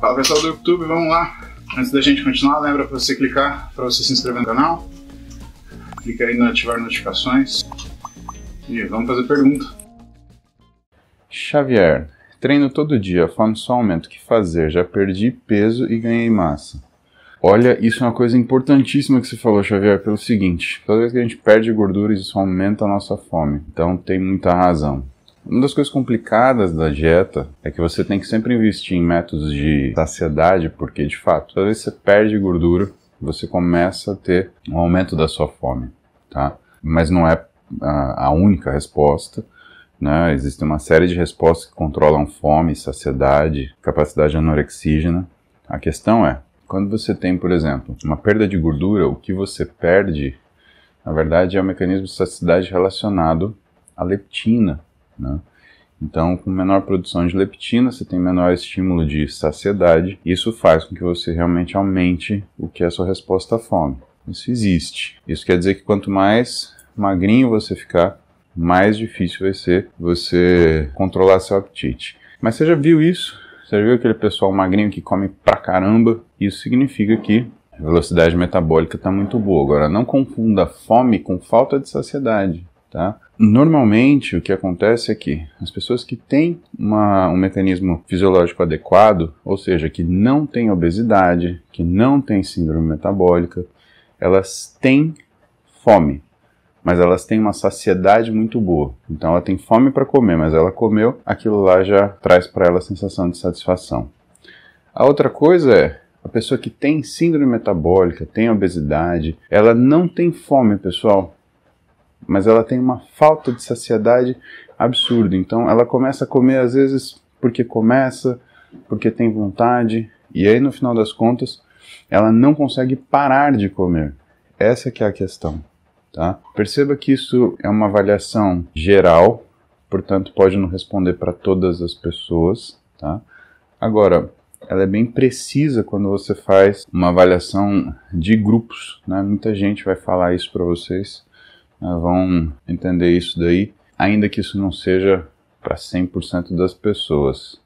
Fala pessoal do YouTube, vamos lá. Antes da gente continuar, lembra para você clicar para você se inscrever no canal. Clica aí no ativar notificações. E vamos fazer pergunta. Xavier, treino todo dia, só somente o que fazer, já perdi peso e ganhei massa. Olha, isso é uma coisa importantíssima que você falou, Xavier, pelo seguinte: toda vez que a gente perde gordura, isso aumenta a nossa fome. Então tem muita razão. Uma das coisas complicadas da dieta é que você tem que sempre investir em métodos de saciedade, porque de fato, às vezes você perde gordura, você começa a ter um aumento da sua fome, tá? Mas não é a única resposta. Né? Existe uma série de respostas que controlam fome, saciedade, capacidade anorexígena. A questão é, quando você tem, por exemplo, uma perda de gordura, o que você perde, na verdade, é um mecanismo de saciedade relacionado à leptina, né? Então, com menor produção de leptina, você tem menor estímulo de saciedade. Isso faz com que você realmente aumente o que é a sua resposta à fome. Isso existe. Isso quer dizer que quanto mais magrinho você ficar, mais difícil vai ser você controlar seu apetite. Mas você já viu isso? Você já viu aquele pessoal magrinho que come pra caramba? Isso significa que a velocidade metabólica está muito boa. Agora, não confunda fome com falta de saciedade, tá? Normalmente, o que acontece é que as pessoas que têm uma, um mecanismo fisiológico adequado, ou seja, que não têm obesidade, que não têm síndrome metabólica, elas têm fome, mas elas têm uma saciedade muito boa. Então, ela tem fome para comer, mas ela comeu, aquilo lá já traz para ela a sensação de satisfação. A outra coisa é a pessoa que tem síndrome metabólica, tem obesidade, ela não tem fome, pessoal mas ela tem uma falta de saciedade absurda. Então ela começa a comer às vezes porque começa, porque tem vontade, e aí no final das contas ela não consegue parar de comer. Essa que é a questão, tá? Perceba que isso é uma avaliação geral, portanto pode não responder para todas as pessoas, tá? Agora, ela é bem precisa quando você faz uma avaliação de grupos, né? Muita gente vai falar isso para vocês né, vão entender isso daí, ainda que isso não seja para 100% das pessoas.